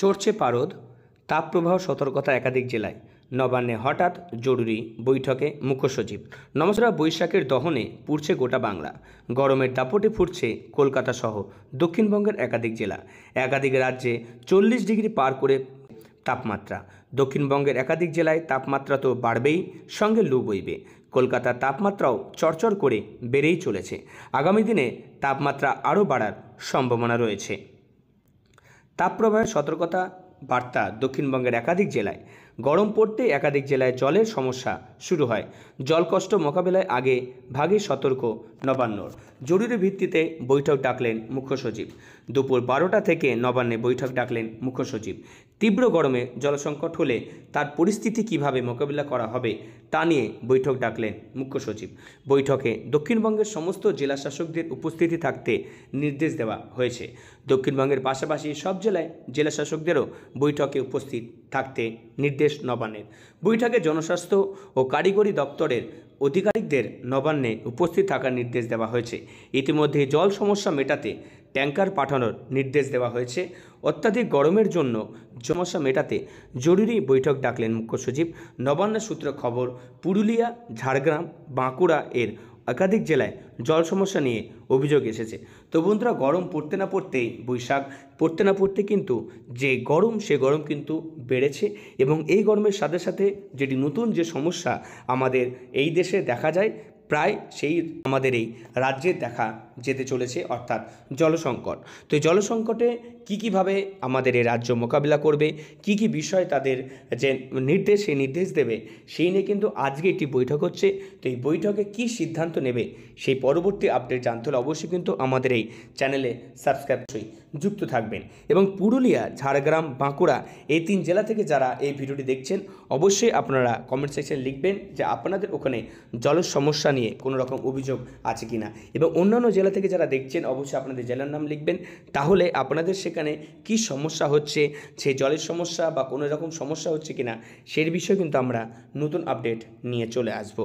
চড়ছে পারদ তাপপ্রবাহ সতর্কতা একাধিক জেলায় নবান্নে হঠাৎ জরুরি বৈঠকে মুখ্য সচিব বৈশাখের দহনে পুড়ছে গোটা বাংলা গরমের দাপটে ফুটছে কলকাতা সহ দক্ষিণবঙ্গের একাধিক জেলা একাধিক রাজ্যে চল্লিশ ডিগ্রি পার করে তাপমাত্রা দক্ষিণবঙ্গের একাধিক জেলায় তাপমাত্রা তো বাড়বেই সঙ্গে লু বইবে কলকাতার তাপমাত্রাও চড়চড় করে বেড়েই চলেছে আগামী দিনে তাপমাত্রা আরও বাড়ার সম্ভাবনা রয়েছে তাপপ্রবাহের সতর্কতা বার্তা দক্ষিণবঙ্গের একাধিক জেলায় গরম পড়তে একাধিক জেলায় জলের সমস্যা শুরু হয় জলকষ্ট মোকাবেলায় আগে ভাগে সতর্ক নবান্নর জরুরি ভিত্তিতে বৈঠক ডাকলেন মুখ্য সচিব দুপুর বারোটা থেকে নবান্নে বৈঠক ডাকলেন মুখ্য সচিব তীব্র গরমে জলসংকট হলে তার পরিস্থিতি কিভাবে মোকাবিলা করা হবে তা নিয়ে বৈঠক ডাকলেন মুখ্য সচিব বৈঠকে দক্ষিণবঙ্গের সমস্ত জেলা শাসকদের উপস্থিতি থাকতে নির্দেশ দেওয়া হয়েছে দক্ষিণবঙ্গের পাশাপাশি সব জেলায় জেলা শাসকদেরও বৈঠকে উপস্থিত থাকতে নির্দেশ নবান্নের বৈঠকে জনস্বাস্থ্য ও কারিগরি দপ্তরের অধিকারিকদের নবান্নে উপস্থিত থাকার নির্দেশ দেওয়া হয়েছে ইতিমধ্যে জল সমস্যা মেটাতে ট্যাঙ্কার পাঠানোর নির্দেশ দেওয়া হয়েছে অত্যাধিক গরমের জন্য সমস্যা মেটাতে জরুরি বৈঠক ডাকলেন মুখ্য সচিব নবান্ন সূত্র খবর পুরুলিয়া ঝাড়গ্রাম বাঁকুড়া এর একাধিক জেলায় জল সমস্যা নিয়ে অভিযোগ এসেছে তো বন্ধুরা গরম পড়তে না পড়তেই বৈশাখ পড়তে না পড়তে কিন্তু যে গরম সে গরম কিন্তু বেড়েছে এবং এই গরমের সাথে সাথে যেটি নতুন যে সমস্যা আমাদের এই দেশে দেখা যায় প্রায় সেই আমাদের এই রাজ্যে দেখা যেতে চলেছে অর্থাৎ জলসংকট তো এই জলসংকটে কী কীভাবে আমাদের এই রাজ্য মোকাবিলা করবে কি কি বিষয় তাদের যে নির্দেশ সেই নির্দেশ দেবে সেই নিয়ে কিন্তু আজকে একটি বৈঠক হচ্ছে তো এই বৈঠকে কি সিদ্ধান্ত নেবে সেই পরবর্তী আপডেট জানতে হলে অবশ্যই কিন্তু আমাদের এই চ্যানেলে সাবস্ক্রাইব যুক্ত থাকবেন এবং পুরুলিয়া ঝাড়গ্রাম বাঁকুড়া এই তিন জেলা থেকে যারা এই ভিডিওটি দেখছেন অবশ্যই আপনারা কমেন্ট সেকশন লিখবেন যে আপনাদের ওখানে জলের সমস্যা নিয়ে নিয়ে কোনো রকম অভিযোগ আছে কি না এবং অন্যান্য জেলা থেকে যারা দেখছেন অবশ্যই আপনাদের জেলার নাম লিখবেন তাহলে আপনাদের সেখানে কি সমস্যা হচ্ছে সে জলের সমস্যা বা কোনো রকম সমস্যা হচ্ছে কি না সের বিষয়ে কিন্তু আমরা নতুন আপডেট নিয়ে চলে আসবো